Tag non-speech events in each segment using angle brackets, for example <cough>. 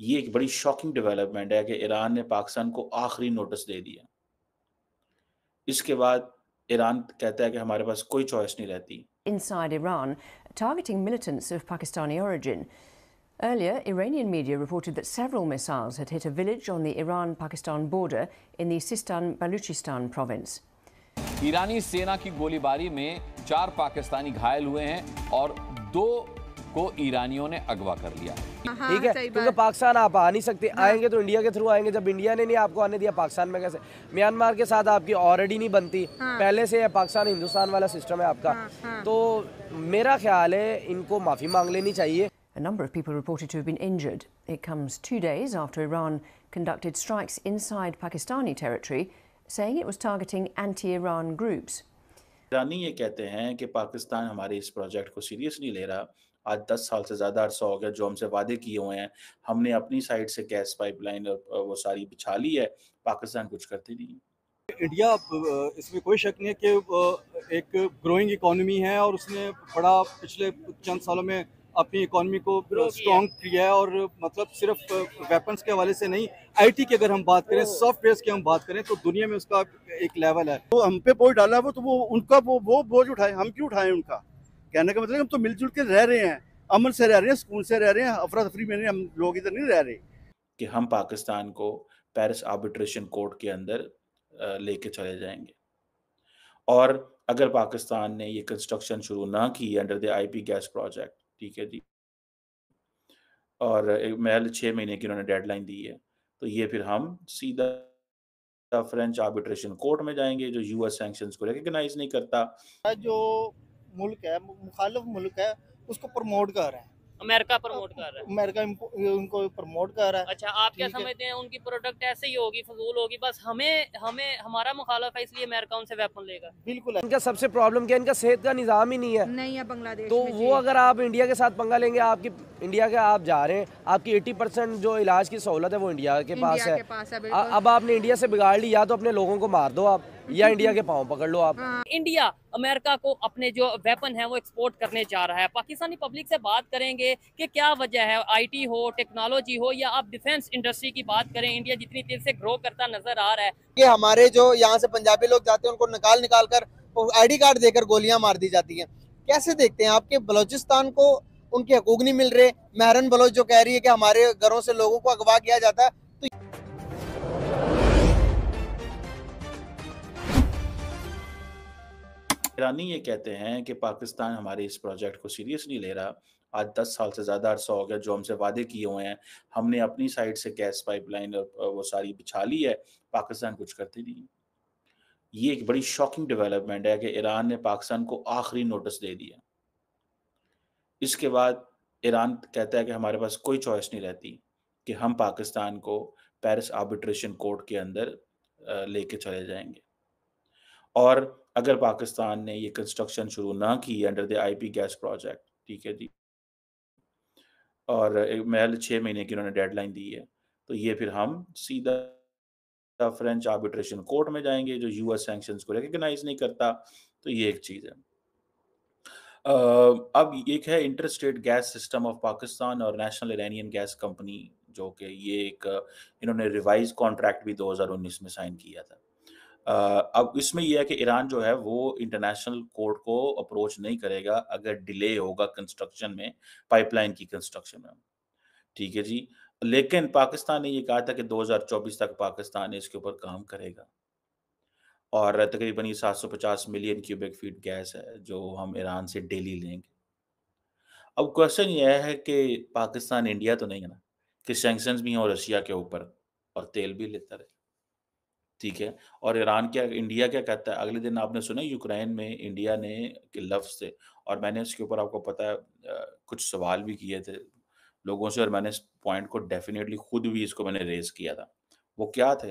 ये एक बड़ी शॉकिंग डेवलपमेंट है कि ईरान ने पाकिस्तान को आखिरी नोटिस दे दिया इसके बाद ईरान कहता है कि हमारे पास कोई चॉइस नहीं रहती Inside Iran, targeting militants of Pakistani origin. Earlier, Iranian media reported that several missiles had hit a village on the Iran Pakistan border in the Sistan Baluchistan province. ईरानी सेना की गोलीबारी में चार पाकिस्तानी घायल हुए हैं और दो को ईरानियों ने अगवा कर लिया हाँ, ठीक है क्योंकि पाकिस्तान आप आ नहीं सकते हाँ। आएंगे तो इंडिया के थ्रू आएंगे जब इंडिया ने नहीं आपको आने दिया पाकिस्तान में कैसे म्यांमार के साथ आपकी ऑलरेडी नहीं बनती हाँ। पहले से पाकिस्तान हिंदुस्तान वाला सिस्टम है आपका तो मेरा ख्याल है इनको माफी मांग लेनी चाहिए A number of people reported to have been injured. It comes two days after Iran conducted strikes inside Pakistani territory, saying it was targeting anti Iran groups. ईरानी ये कहते हैं कि पाकिस्तान हमारे इस project को सीरियसली ले रहा आज दस साल से ज़्यादा अरसा हो गया जो हमसे वादे किए हुए हैं हमने अपनी साइड से गैस पाइपलाइन वो सारी बिछा ली है पाकिस्तान कुछ करते नहीं इंडिया इसमें कोई शक नहीं है कि एक ग्रोइंग इकोनॉमी है और उसने बड़ा पिछले चंद सालों में अपनी इकोनॉमी को स्ट्रॉन्ग किया है और मतलब सिर्फ वेपन्स के हवाले से नहीं आईटी की अगर हम बात करें सॉफ्टवेयर oh। की हम बात करें तो दुनिया में उसका एक लेवल है तो हम पे बोझ डाला वो तो वो उनका वो वो बोझ उठाए हम क्यों उठाए उनका कहने का मतलब हम तो मिलजुल के रह रहे हैं अमन से रह रहे हैं सुकून से रह रहे हैं अफरा तफरी में हम लोग इधर नहीं रह रहे कि हम पाकिस्तान को पेरिस आर्बिट्रेशन कोर्ट के अंदर लेके चले जाएंगे और अगर पाकिस्तान ने ये कंस्ट्रक्शन शुरू ना की under the IP gas project ठीक है जी और महल छः महीने की उन्होंने डेडलाइन दी है तो ये फिर हम सीधा फ्रेंच आर्बिट्रेशन कोर्ट में जाएंगे जो यूएस सैंक्शंस को रिकग्नाइज नहीं करता जो मुल्क है मुखालफ मुल्क है उसको प्रमोट कर रहे हैं अमेरिका प्रमोट कर रहा है अमेरिका उनको प्रमोट कर रहा है अच्छा आप क्या समझते हैं उनकी प्रोडक्ट ऐसे ही होगी फजूल होगी बस हमें हमें हमारा मुखालफ है इसलिए अमेरिका उनसे वेपन लेगा बिल्कुल है। इनका सबसे प्रॉब्लम क्या इनका सेहत का निज़ाम ही नहीं है नहीं है बांग्लादेश तो वो अगर आप इंडिया के साथ पंगा लेंगे आपकी इंडिया के आप जा रहे हैं आपकी एट्टी परसेंट जो इलाज की सहूलत है वो इंडिया के पास है अब आपने इंडिया से बिगाड़ ली या तो अपने लोगों को मार दो आप या इंडिया <laughs> के पाँव पकड़ लो आप इंडिया हाँ। अमेरिका को अपने जो वेपन है वो एक्सपोर्ट करने जा रहा है पाकिस्तानी पब्लिक से बात करेंगे कि क्या वजह है आईटी हो टेक्नोलॉजी हो या आप डिफेंस इंडस्ट्री की बात करें इंडिया जितनी तेज से ग्रो करता नजर आ रहा है कि हमारे जो यहाँ से पंजाबी लोग जाते हैं उनको निकाल निकाल कर आई कार्ड देकर गोलियां मार दी जाती है कैसे देखते हैं आपके बलोचिस्तान को उनके हकूक नहीं मिल रहे महरन बलोच जो कह रही है कि हमारे घरों से लोगों को अगवा किया जाता है तो ईरानी ये कहते हैं कि पाकिस्तान हमारे इस प्रोजेक्ट को सीरियसली ले रहा आज दस साल से ज़्यादा अरसा हो गया जो हमसे वादे किए हुए हैं हमने अपनी साइड से गैस पाइपलाइन और वो सारी बिछा ली है पाकिस्तान कुछ करते नहीं ये एक बड़ी शॉकिंग डेवलपमेंट है कि ईरान ने पाकिस्तान को आखिरी नोटिस दे दिया इसके बाद ईरान कहता है कि हमारे पास कोई चॉइस नहीं रहती कि हम पाकिस्तान को पेरिस आर्बिट्रेशन कोर्ट के अंदर लेके चले जाएंगे और अगर पाकिस्तान ने ये कंस्ट्रक्शन शुरू ना की under the P gas project ठीक है जी और महल छः महीने की उन्होंने डेडलाइन दी है तो ये फिर हम सीधा फ्रेंच आर्बिट्रेशन कोर्ट में जाएंगे जो यूएस सैंक्शन को रिकग्नाइज नहीं करता तो ये एक चीज़ है अब एक है interstate gas system of Pakistan और नेशनल इरानियन गैस कंपनी जो कि ये एक इन्होंने रिवाइज कॉन्ट्रैक्ट भी 2019 में साइन किया था अब इसमें यह है कि ईरान जो है वो इंटरनेशनल कोर्ट को अप्रोच नहीं करेगा अगर डिले होगा कंस्ट्रक्शन में पाइपलाइन की कंस्ट्रक्शन में ठीक है जी लेकिन पाकिस्तान ने ये कहा था कि 2024 तक पाकिस्तान इसके ऊपर काम करेगा और तकरीबन ये 750 मिलियन क्यूबिक फीट गैस है जो हम ईरान से डेली लेंगे अब क्वेश्चन यह है कि पाकिस्तान इंडिया तो नहीं है ना कि सेंक्शन भी हैं रशिया के ऊपर और तेल भी लेता रहे ठीक है और ईरान क्या इंडिया क्या कहता है अगले दिन आपने सुना यूक्रेन में इंडिया ने के लफ्ज़ से और मैंने इसके ऊपर आपको पता है आ, कुछ सवाल भी किए थे लोगों से और मैंने इस पॉइंट को डेफिनेटली खुद भी इसको मैंने रेज किया था वो क्या थे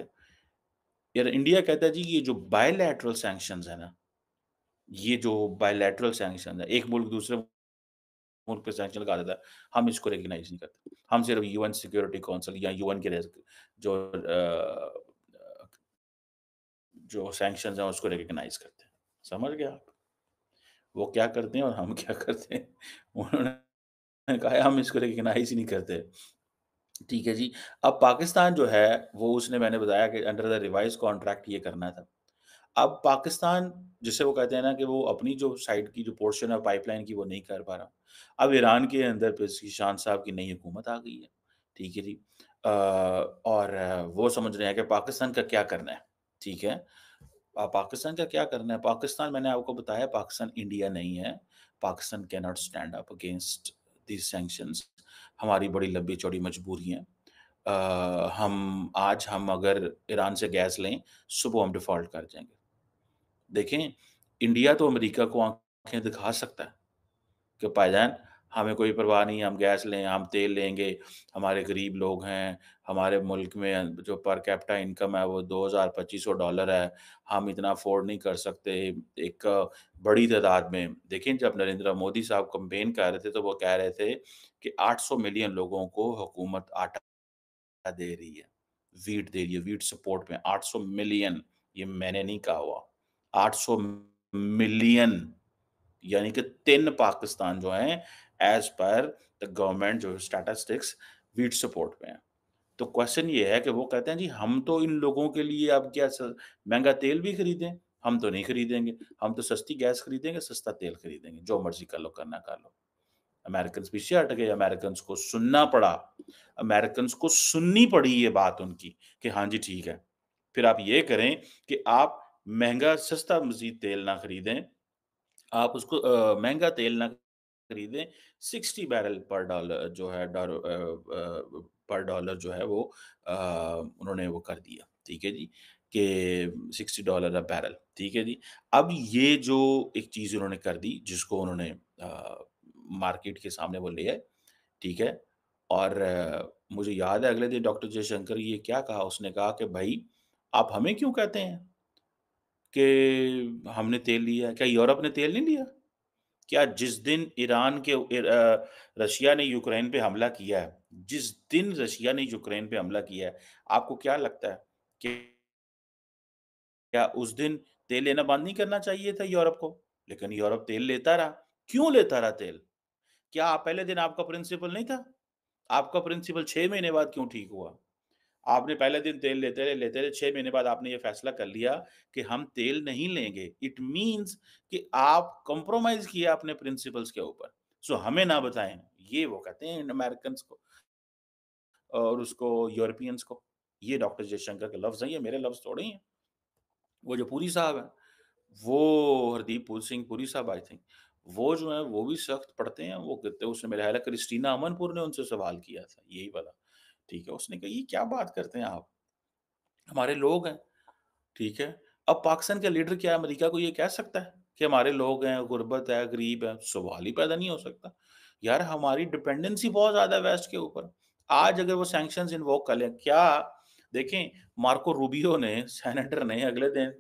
यार इंडिया कहता है जी ये जो बायोलैटरल सेंक्शन है ना ये जो बायोलैटरल सेंक्शन है एक मुल्क दूसरे मुल्क पे सेंक्शन लगा देता है हम इसको रिकग्नाइज नहीं करते हम सिर्फ यूएन सिक्योरिटी काउंसिल या यूएन के जो जो सैंक्शन है उसको रिकग्नाइज करते हैं समझ गया आप वो क्या करते हैं और हम <laughs> क्या करते हैं उन्होंने कहा हम इसको रिकग्नाइज ही नहीं करते ठीक है जी अब पाकिस्तान जो है वो उसने मैंने बताया कि अंडर द रिवाइज कॉन्ट्रैक्ट ये करना था अब पाकिस्तान जिसे वो कहते हैं ना कि वो अपनी जो साइड की जो पोर्शन है पाइपलाइन की वो नहीं कर पा रहा अब ईरान के अंदर शान साहब की नई हुकूमत आ गई है ठीक है जी और वो समझ रहे हैं कि पाकिस्तान का क्या करना है ठीक है पाकिस्तान का क्या करना है पाकिस्तान मैंने आपको बताया पाकिस्तान इंडिया नहीं है Pakistan can not stand up against this sanction हमारी बड़ी लंबी चौड़ी मजबूरी है आ, हम आज हम अगर ईरान से गैस लें सुबह हम डिफॉल्ट कर जाएंगे देखें इंडिया तो अमेरिका को आंखें दिखा सकता है कि पायदान हमें कोई परवाह नहीं हम गैस लें हम तेल लेंगे हमारे गरीब लोग हैं हमारे मुल्क में जो पर कैपिटा इनकम है वो दो हज़ार पच्चीस डॉलर है हम इतना अफोर्ड नहीं कर सकते एक बड़ी तादाद में देखें जब नरेंद्र मोदी साहब कंपेन कर रहे थे तो वो कह रहे थे कि 800 मिलियन लोगों को हुकूमत आटा दे रही है वीट दे रही है वीट सपोर्ट में 800 मिलियन ये मैंने नहीं कहा हुआ 800 मिलियन यानी कि तीन पाकिस्तान जो हैं एज पर द गवर्नमेंट जो स्टैटिस्टिक्स वीट सपोर्ट में है तो क्वेश्चन ये है कि वो कहते हैं जी हम तो इन लोगों के लिए अब क्या महंगा तेल भी खरीदें हम तो नहीं खरीदेंगे हम तो सस्ती गैस खरीदेंगे सस्ता तेल खरीदेंगे जो मर्जी कर लो करना कर लो अमेरिकन पीछे हट गए अमेरिकन को सुनना पड़ा अमेरिकन को सुननी पड़ी ये बात उनकी कि हाँ जी ठीक है फिर आप ये करें कि आप महंगा सस्ता मजीद तेल ना खरीदें आप उसको महंगा तेल ना खरीदें सिक्सटी बैरल पर डॉलर जो है पर डॉलर जो है वो उन्होंने वो कर दिया ठीक है जी के सिक्सटी डॉलर अ बैरल ठीक है जी अब ये जो एक चीज़ उन्होंने कर दी जिसको उन्होंने मार्केट के सामने वो ले आए ठीक है और आ, मुझे याद है अगले दिन डॉक्टर जयशंकर ये क्या कहा उसने कहा कि भाई आप हमें क्यों कहते हैं कि हमने तेल लिया क्या यूरोप ने तेल नहीं लिया क्या जिस दिन ईरान के रशिया ने यूक्रेन पे हमला किया है जिस दिन रशिया ने यूक्रेन पे हमला किया है आपको क्या लगता है कि क्या उस दिन तेल लेना बंद नहीं करना चाहिए था यूरोप को लेकिन यूरोप तेल लेता रहा क्यों लेता रहा तेल क्या पहले दिन आपका प्रिंसिपल नहीं था आपका प्रिंसिपल छह महीने बाद क्यों ठीक हुआ आपने पहले दिन तेल लेते रहे लेते रहे छह महीने बाद आपने ये फैसला कर लिया कि हम तेल नहीं लेंगे इट मीन्स कि आप कॉम्प्रोमाइज किया अपने प्रिंसिपल्स के ऊपर सो हमें ना बताएं ये वो कहते हैं अमेरिकन को और उसको यूरोपियंस को ये डॉक्टर जयशंकर के लफ्ज़ हैं ये मेरे लफ्ज़ थोड़े ही हैं वो जो पूरी साहब हैं वो हरदीप सिंह पुरी साहब आई थिंक वो जो है वो भी सख्त पढ़ते हैं वो कहते हैं उसने मेरे ख्याल क्रिस्टीना अमनपुर ने उनसे सवाल किया था यही वाला ठीक है उसने कहा ये क्या बात करते हैं आप हमारे लोग हैं ठीक है अब पाकिस्तान के लीडर क्या अमेरिका को ये कह सकता है कि हमारे लोग हैं गुर्बत है गरीब है सवाल ही पैदा नहीं हो सकता यार हमारी डिपेंडेंसी बहुत ज़्यादा है वेस्ट के ऊपर आज अगर वो सैंक्शन इन्वॉक कर लें क्या देखें मार्को रूबियो ने सेनेटर <laughs> ने अगले दिन